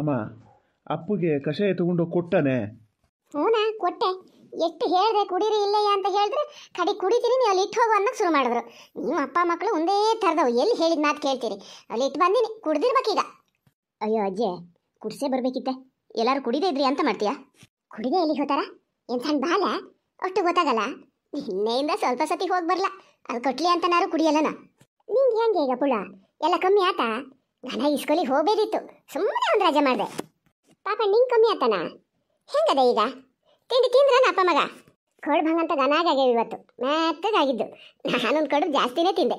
ಅಮ್ಮ ಅಪ್ಪಗೆ ಕಷಾಯ ತಗೊಂಡು ಕೊಟ್ಟನೆ ಹೂನ ಕೊಟ್ಟೆ ಎಷ್ಟು ಹೇಳಿದೆ ಕುಡೀರಿ ಇಲ್ಲಯ್ಯ ಅಂತ ಹೇಳಿದ್ರೆ ಕಡಿ ಕುಡಿತೀರಿ ನೀವು ಅಲ್ಲಿ ಇಟ್ಟು ಹೋಗು ಅನ್ನಕ್ಕೆ ಶುರು ಮಾಡಿದ್ರು ನೀವು ಅಪ್ಪ ಮಕ್ಕಳು ಒಂದೇ ಥರದವು ಎಲ್ಲಿ ಹೇಳಿದ ಮಾತು ಕೇಳ್ತೀರಿ ಅಲ್ಲಿ ಇಟ್ಟು ಬಂದಿನಿ ಕುಡ್ದಿರ್ಬೇಕೀಗ ಅಯ್ಯೋ ಅಜ್ಜೆ ಕುಡಿಸೇ ಬರಬೇಕಿತ್ತೆ ಎಲ್ಲರೂ ಕುಡಿದೇ ಇದ್ರಿ ಅಂತ ಮಾಡ್ತೀಯಾ ಕುಡಿದೇ ಎಲ್ಲಿ ಹೋತಾರ ಎಂತ ಬಾಳ ಬಾಲ ಅಷ್ಟು ಗೊತ್ತಾಗಲ್ಲ ನಿನ್ನೆಯಿಂದ ಸ್ವಲ್ಪ ಸತಿ ಹೋಗಿ ಬರಲ್ಲ ಅದು ಕೊಟ್ಲಿ ಅಂತನಾರು ಕುಡಿಯಲ್ಲನ ನಿಂಗೆ ಹೆಂಗೆ ಈಗ ಪುಳ ಎಲ್ಲ ಕಮ್ಮಿ ಆತಾ ನನಗೆ ಇಸ್ಕೂಲಿಗೆ ಹೋಗಬೇಕಿತ್ತು ಸುಮ್ಮನೆ ಒಂದು ರಜೆ ಮಾಡಿದೆ ಪಾಪ ನಿಂಗೆ ಕಮ್ಮಿ ಆತನ ಹೆಂಗದ ಈಗ ತಿಂಡಿ ತಿಂದ್ರನ ಅಪ್ಪ ಮಗ ಕಡು ಭಂಗಂತ ಗನಾಗಾಗ್ಯಾವ ಇವತ್ತು ಮೆತ್ತದಾಗಿದ್ದು ನಾನೊಂದು ಕಡು ಜಾಸ್ತಿನೇ ತಿಂದೆ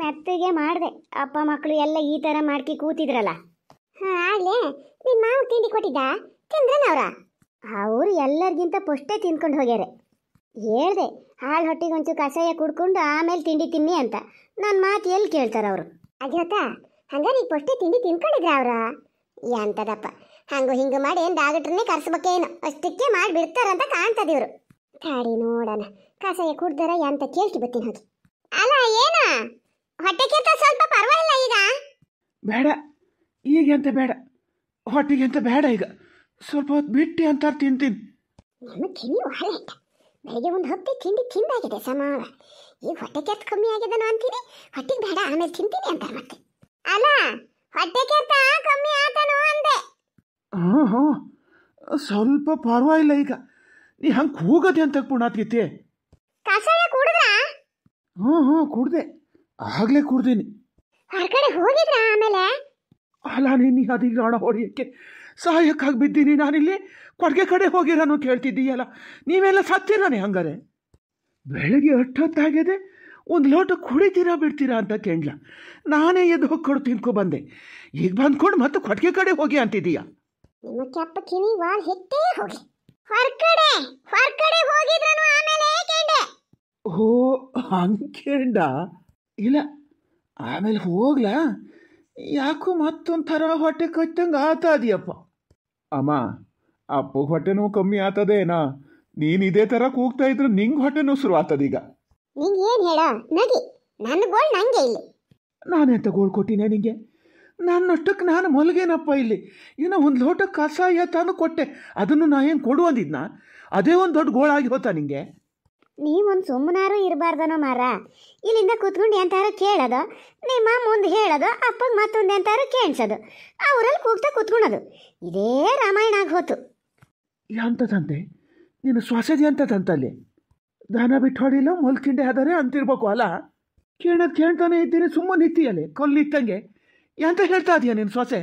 ಮೆತ್ತಗೆ ಮಾಡಿದೆ ಅಪ್ಪ ಮಕ್ಕಳು ಎಲ್ಲ ಈ ಥರ ಮಾಡ್ಕಿ ಕೂತಿದ್ರಲ್ಲ ಹಾಂ ಆಗಲೇ ನಿಮ್ಮ ಮಾವು ತಿಂಡಿ ಕೊಟ್ಟಿದ್ದ ತಿಂದ್ರನ ಅವರ ಅವರು ಎಲ್ಲರಿಗಿಂತ ಪುಷ್ಟೇ ತಿಂದ್ಕೊಂಡು ಹೋಗ್ಯಾರೆ ಹೇಳ್ದೆ ಹಾಳು ಹೊಟ್ಟಿಗೊಂಚು ಕಷಾಯ ಕುಡ್ಕೊಂಡು ಆಮೇಲೆ ತಿಂಡಿ ತಿನ್ನಿ ಅಂತ ನನ್ನ ಮಾತು ಎಲ್ಲಿ ಕೇಳ್ತಾರೆ ಅವರು ಅಜ್ಜೋತಾ ಹಂಗ ನೀ ಪೊಟ್ಟಿ ತಿಂಡಿ ತಿನ್ಕೊಂಡಿದ್ರ ಅವ್ರ ಎಂತದಪ್ಪ ಹಂಗು ಹಿಂಗು ಮಾಡಿ ಏನು ದಾಗಟ್ರನ್ನೇ ಕರ್ಸ್ಬೇಕೇನು ಅಷ್ಟಕ್ಕೆ ಮಾಡಿ ಬಿಡ್ತಾರಂತ ಕಾಣ್ತದ ಇವರು ನೋಡೋಣ ನೋಡಣ ಕಸಾಯ ಕುಡ್ದಾರ ಎಂತ ಕೇಳ್ತಿ ಬತ್ತೀನಿ ಹೋಗಿ ಅಲ್ಲ ಏನ ಹೊಟ್ಟೆಗೆ ಸ್ವಲ್ಪ ಪರವಾಗಿಲ್ಲ ಈಗ ಬೇಡ ಈಗ ಎಂತ ಬೇಡ ಹೊಟ್ಟೆಗೆ ಅಂತ ಬೇಡ ಈಗ ಸ್ವಲ್ಪ ಹೊತ್ತು ಬಿಟ್ಟಿ ಅಂತ ತಿಂತೀನಿ ನಮ್ಮ ಕಿವಿ ಒಳ್ಳೆ ಬೆಳಿಗ್ಗೆ ಒಂದು ಹೊತ್ತು ತಿಂಡಿ ತಿಂದಾಗಿದೆ ಸಮಾವ ಈಗ ಹೊಟ್ಟೆ ಕೆತ್ತ ಕಮ್ಮಿ ನಾನು ಅಂತೀನಿ ಹೊಟ್ಟೆಗೆ ಬೇಡ ಆಮೇಲೆ ತಿಂತೀನಿ ಅಂತ ಮತ್ತೆ ಅಲ್ಲ ಹೊಟ್ಟೆ ಕೆರೆತ ಕಮ್ಮಿ ಆತನು ಅಂದೆ ಹಾಂ ಹಾಂ ಸ್ವಲ್ಪ ಪರವಾಗಿಲ್ಲ ಈಗ ನೀ ಹಂಗೆ ಕೂಗದೆ ಅಂತ ಪುಣಾತ್ಗಿತ್ತಿ ಕಷಾಯ ಕುಡಿದ್ರ ಹ್ಞೂ ಹ್ಞೂ ಕುಡಿದೆ ಆಗಲೇ ಕುಡ್ದೀನಿ ಹೊರಗಡೆ ಹೋಗಿದ್ರ ಆಮೇಲೆ ಅಲ್ಲ ನೀನು ಅದೀಗ ರಾಣ ಹೊಡೆಯಕ್ಕೆ ಸಹಾಯಕ್ಕಾಗಿ ಬಿದ್ದೀನಿ ನಾನಿಲ್ಲಿ ಕೊಡುಗೆ ಕಡೆ ಹೋಗಿರೋನು ಕೇಳ್ತಿದ್ದೀಯಲ್ಲ ನೀವೆಲ್ಲ ಸತ್ತಿರಾನೆ ಹಂಗಾರೆ ಬೆಳಗ್ಗೆ ಹಟ್ಟೊತ್ತಾಗಿದೆ ಒಂದು ಲೋಟ ಕುಡಿತೀರಾ ಬಿಡ್ತೀರಾ ಅಂತ ಕೇಳಲ ನಾನೇ ಎದ್ದು ಹೋಗಿ ತಿನ್ಕೊ ಬಂದೆ ಈಗ ಬಂದ್ಕೊಂಡು ಮತ್ತೆ ಕೊಟ್ಟಿಗೆ ಕಡೆ ಹೋಗಿ ಅಂತಿದೀಯಾ ನಿಮ್ಮ ಓ ಇಲ್ಲ ಆಮೇಲೆ ಹೋಗ್ಲಾ ಯಾಕೋ ಮತ್ತೊಂಥರ ಹೊಟ್ಟೆ ಕಚ್ಚಂಗೆ ಆತಾದಿಯಪ್ಪ ಅಮ್ಮ ಅಪ್ಪ ಹೊಟ್ಟೆನೂ ಕಮ್ಮಿ ಆತದೇನಾ ನೀನು ಇದೇ ತರ ಕೂಗ್ತಾ ಇದ್ರು ನಿಂಗೆ ಹೊಟ್ಟೆನೂ ಶುರು ಆತದೀಗ ನೀನ್ ಏನ್ ಹೇಳ ನಗಿ ನನ್ನ ಗೋಲ್ ನಂಗೆ ಇಲ್ಲಿ ನಾನೆಂತ ಗೋಲ್ ಕೊಟ್ಟಿನಿ ನಿಂಗೆ ನನ್ನಷ್ಟಕ್ಕೆ ನಾನು ಮಲಗೇನಪ್ಪ ಇಲ್ಲಿ ಇವನ ಒಂದು ಲೋಟ ಕಷಾಯ ತಾನು ಕೊಟ್ಟೆ ಅದನ್ನು ನಾ ಏನು ಕೊಡು ಅಂದಿದ್ನ ಅದೇ ಒಂದು ದೊಡ್ಡ ಗೋಳಾಗಿ ಹೋತಾ ನಿಂಗೆ ನೀವೊಂದು ಸುಮ್ಮನಾರು ಇರಬಾರ್ದನೋ ಮಾರ ಇಲ್ಲಿಂದ ಕೂತ್ಕೊಂಡು ಎಂತಾರ ಕೇಳೋದು ನಿಮ್ಮ ಮುಂದೆ ಹೇಳೋದು ಅಪ್ಪಗೆ ಮತ್ತೊಂದು ಎಂತಾರ ಕೇಳಿಸೋದು ಅವರಲ್ಲಿ ಕೂಗ್ತಾ ಕೂತ್ಕೊಳೋದು ಇದೇ ರಾಮಾಯಣ ಆಗಿ ಆಗೋತು ಎಂಥದಂತೆ ನೀನು ಸ್ವಾಸದಿ ಅಂತದಂತಲ್ಲಿ ದಾನ ಬಿಟ್ಟು ಹೊಡಿಲ್ಲ ಮೊಲ್ಕಿಂಡೆ ಆದರೆ ಅಂತಿರ್ಬೇಕು ಅಲ್ಲ ಕೇಳೋದು ಕೇಳ್ತಾನೆ ಇದ್ದೀನಿ ಸುಮ್ಮನೆ ನಿತ್ತೀಯಲ್ಲಿ ಕೊಲ್ಲಿತ್ತಂಗೆ ಎಂತ ಹೇಳ್ತಾ ಇದೀಯ ನಿನ್ನ ಸೊಸೆ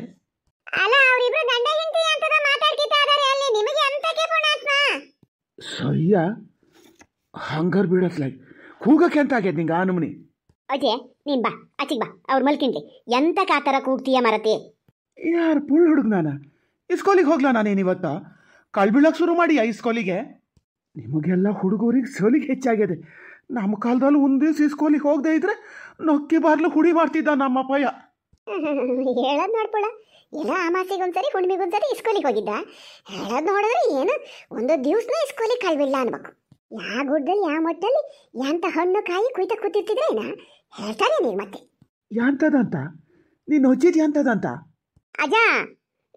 ಸಯ್ಯ ಹಂಗಾರ್ ಲೈಕ್ ಕೂಗಕ್ಕೆ ಅಂತ ಆಗ್ಯದ ನಿಂಗೆ ಆನುಮನಿ ಅಜೆ ನೀನ್ ಬಾ ಅಚ್ಚಿಗೆ ಬಾ ಅವ್ರು ಮಲ್ಕಿಂಡ್ಲಿ ಎಂತ ಕಾತರ ಕೂಗ್ತೀಯ ಮರತಿ ಯಾರು ಪುಳ್ ಹುಡುಗ ನಾನ ಇಸ್ಕೋಲಿಗೆ ಹೋಗ್ಲಾ ನಾನೇನು ಇವತ್ತು ಕಳ್ಬಿಳಕ್ ಶುರು ಮಾಡಿಯಾ ಇಸ್ಕೋಲಿಗೆ ನಿಮಗೆಲ್ಲ ಹುಡುಗರಿಗೆ ಸೋಲಿಗೆ ಹೆಚ್ಚಾಗಿದೆ ನಮ್ಮ ಕಾಲದಲ್ಲಿ ಒಂದೇ ಸೀಸ್ಕೋಲಿಗೆ ಹೋಗದೆ ಇದ್ರೆ ನೊಕ್ಕಿ ಬಾರ್ಲು ಹುಡಿ ಮಾಡ್ತಿದ್ದ ನಮ್ಮ ಅಪ್ಪಯ್ಯ ಹೇಳೋದು ನೋಡ್ಕೊಳ ಎಲ್ಲ ಒಂದ್ಸರಿ ಅಮಾಸಿಗೊಂದ್ಸರಿ ಒಂದ್ಸರಿ ಇಸ್ಕೋಲಿಗೆ ಹೋಗಿದ್ದ ಹೇಳೋದು ನೋಡಿದ್ರೆ ಏನು ಒಂದು ದಿವ್ಸನ ಇಸ್ಕೋಲಿಗೆ ಕಳ್ಬಿಲ್ಲ ಅನ್ಬೇಕು ಯಾವ ಗುಡ್ಡಲ್ಲಿ ಯಾವ ಮೊಟ್ಟಲ್ಲಿ ಎಂಥ ಹಣ್ಣು ಕಾಯಿ ಕುಯ್ತ ಕೂತಿರ್ತಿದ್ರೆ ಹೇಳ್ತಾರೆ ನೀವು ಮತ್ತೆ ಎಂಥದಂತ ನೀನು ಹೊಚ್ಚಿದ್ ಯಾಂತದಂತ ಅಜ್ಜ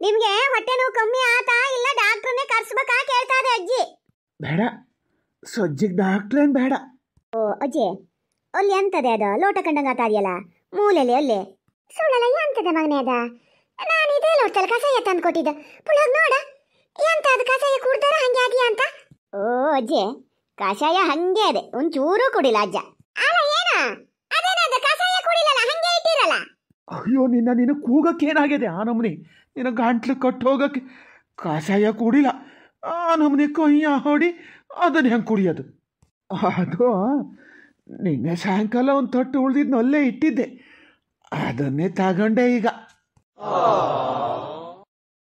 ನಿಮಗೆ ಹೊಟ್ಟೆ ನೋವು ಕಮ್ಮಿ ಆತಾ ಇಲ್ಲ ಡಾಕ್ಟ್ರನ್ನೇ ಕರ್ಸ್ಬೇಕಾ ಕೇಳ್ತಾ ಇದೆ ಅಜ್ಜಿ ಬೇಡ ಸಜ್ಜಿಗೆ ಹಾಕ್ಲೇನು ಬೇಡ ಓ ಅಜ್ಜೆ ಅಲ್ಲಿ ಅಂತದೆ ಅದು ಲೋಟ ಕಂಡಂಗೆ ಆತಾದೆಯಲ್ಲ ಮೂಲೆಯಲ್ಲಿ ಅಲ್ಲಿ ಸುಳ್ಳಲ್ಲ ಎಂತದೆ ಮಗನೇ ಅದ ನಾನು ಇದೇ ಲೋಟದಲ್ಲಿ ಕಸಾಯ ತಂದು ಕೊಟ್ಟಿದ್ದೆ ಪುಳಗ್ ನೋಡ ಎಂತ ಅದು ಕಸಾಯ ಕುಡ್ದಾರ ಹಂಗೆ ಅದೇ ಅಂತ ಓ ಅಜ್ಜೆ ಕಷಾಯ ಹಂಗೆ ಅದೇ ಒಂಚೂರು ಕುಡಿಲ್ಲ ಅಜ್ಜ ಅಲ್ಲ ಏನ ಅದೇನದ ಕಷಾಯ ಕುಡಿಲಲ್ಲ ಹಂಗೆ ಇಟ್ಟಿರಲ್ಲ ಅಯ್ಯೋ ನಿನ್ನ ನಿನ್ನ ಕೂಗಕ್ಕೆ ಏನಾಗಿದೆ ಆ ನಮ್ನಿ ನಿನ್ನ ಗಂಟ್ಲು ಕಟ್ಟೋಗಕ್ಕೆ ಕಷಾಯ ಕುಡಿಲ್ಲ ಆ ನಮ್ಮನೆ ಕೊಯ್ಯ ಹೊಡಿ ಅದನ್ನು ಹೆಂಗೆ ಕುಡಿಯೋದು ಅದು ನಿನ್ನೆ ಸಾಯಂಕಾಲ ಒಂದು ತೊಟ್ಟು ಉಳಿದಿದ್ನ ಅಲ್ಲೇ ಇಟ್ಟಿದ್ದೆ ಅದನ್ನೇ ತಗೊಂಡೆ ಈಗ